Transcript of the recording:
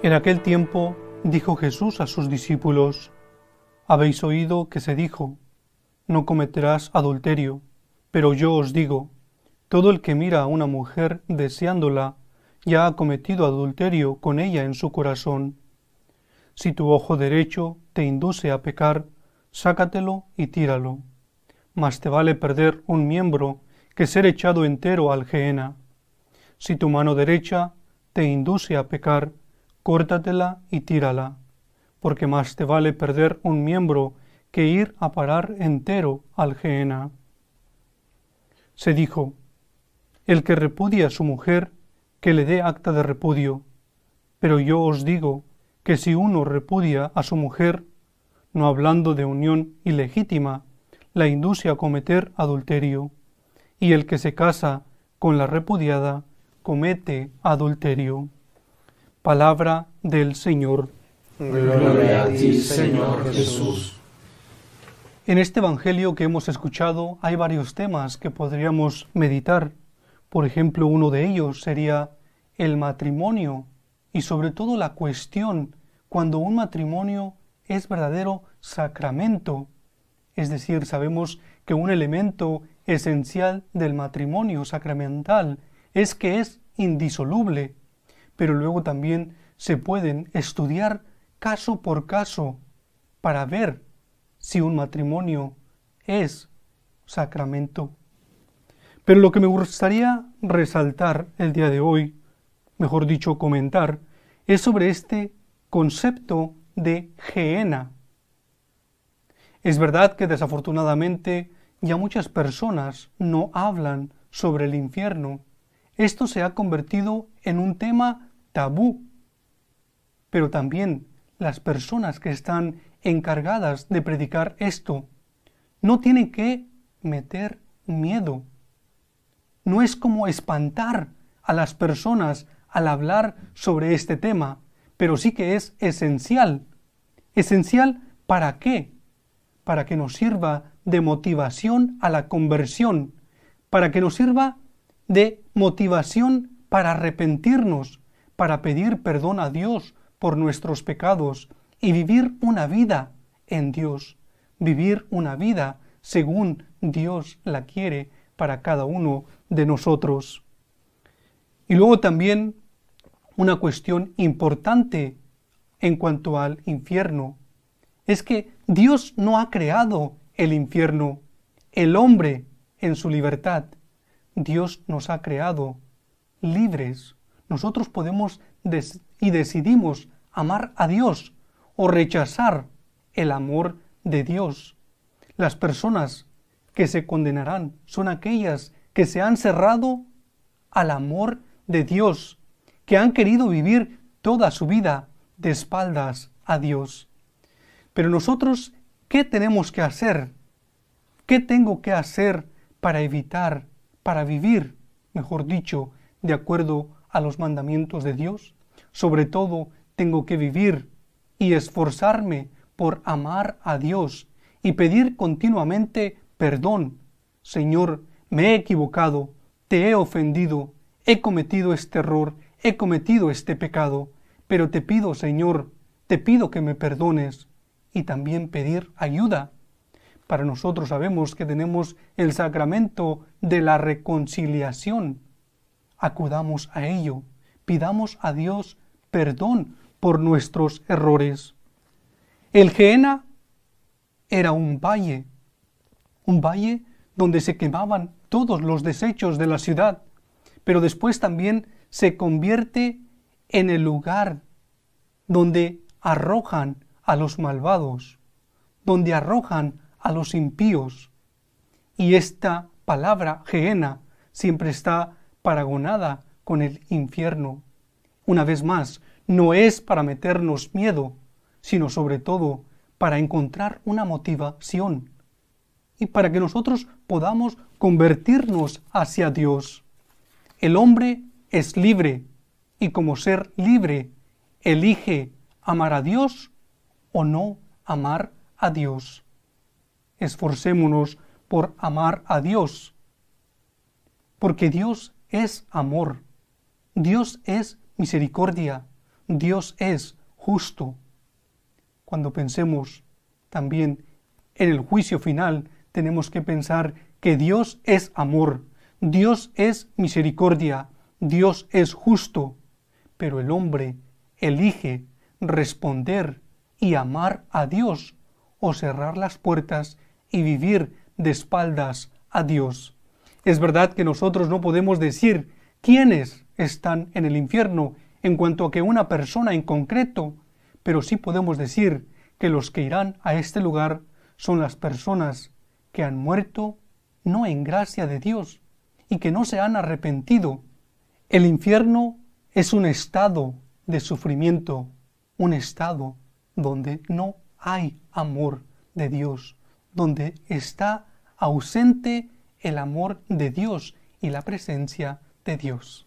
En aquel tiempo dijo Jesús a sus discípulos, Habéis oído que se dijo, No cometerás adulterio, pero yo os digo, todo el que mira a una mujer deseándola, ya ha cometido adulterio con ella en su corazón. Si tu ojo derecho te induce a pecar, sácatelo y tíralo. Mas te vale perder un miembro que ser echado entero al gehenna. Si tu mano derecha te induce a pecar, córtatela y tírala, porque más te vale perder un miembro que ir a parar entero al Gehenna. Se dijo, el que repudia a su mujer, que le dé acta de repudio, pero yo os digo que si uno repudia a su mujer, no hablando de unión ilegítima, la induce a cometer adulterio, y el que se casa con la repudiada comete adulterio. Palabra del Señor. Gloria a ti, Señor Jesús. En este Evangelio que hemos escuchado hay varios temas que podríamos meditar. Por ejemplo, uno de ellos sería el matrimonio y sobre todo la cuestión cuando un matrimonio es verdadero sacramento. Es decir, sabemos que un elemento esencial del matrimonio sacramental es que es indisoluble, pero luego también se pueden estudiar caso por caso para ver si un matrimonio es sacramento. Pero lo que me gustaría resaltar el día de hoy, mejor dicho, comentar, es sobre este concepto de gehenna. Es verdad que desafortunadamente ya muchas personas no hablan sobre el infierno. Esto se ha convertido en un tema tabú, pero también las personas que están encargadas de predicar esto no tienen que meter miedo. No es como espantar a las personas al hablar sobre este tema, pero sí que es esencial. ¿Esencial para qué? Para que nos sirva de motivación a la conversión, para que nos sirva de motivación para arrepentirnos, para pedir perdón a Dios por nuestros pecados y vivir una vida en Dios, vivir una vida según Dios la quiere para cada uno de nosotros. Y luego también una cuestión importante en cuanto al infierno es que Dios no ha creado el infierno, el hombre en su libertad. Dios nos ha creado libres nosotros podemos y decidimos amar a Dios o rechazar el amor de Dios. Las personas que se condenarán son aquellas que se han cerrado al amor de Dios, que han querido vivir toda su vida de espaldas a Dios. Pero nosotros, ¿qué tenemos que hacer? ¿Qué tengo que hacer para evitar, para vivir, mejor dicho, de acuerdo a los mandamientos de Dios. Sobre todo, tengo que vivir y esforzarme por amar a Dios y pedir continuamente perdón. Señor, me he equivocado, te he ofendido, he cometido este error, he cometido este pecado, pero te pido, Señor, te pido que me perdones y también pedir ayuda. Para nosotros sabemos que tenemos el sacramento de la reconciliación acudamos a ello, pidamos a Dios perdón por nuestros errores. El Gehenna era un valle, un valle donde se quemaban todos los desechos de la ciudad, pero después también se convierte en el lugar donde arrojan a los malvados, donde arrojan a los impíos. Y esta palabra Gehenna siempre está paragonada con el infierno. Una vez más, no es para meternos miedo, sino sobre todo para encontrar una motivación y para que nosotros podamos convertirnos hacia Dios. El hombre es libre y como ser libre elige amar a Dios o no amar a Dios. Esforcémonos por amar a Dios, porque Dios es amor, Dios es misericordia, Dios es justo. Cuando pensemos también en el juicio final, tenemos que pensar que Dios es amor, Dios es misericordia, Dios es justo, pero el hombre elige responder y amar a Dios o cerrar las puertas y vivir de espaldas a Dios. Es verdad que nosotros no podemos decir quiénes están en el infierno en cuanto a que una persona en concreto, pero sí podemos decir que los que irán a este lugar son las personas que han muerto no en gracia de Dios y que no se han arrepentido. El infierno es un estado de sufrimiento, un estado donde no hay amor de Dios, donde está ausente el amor de Dios y la presencia de Dios.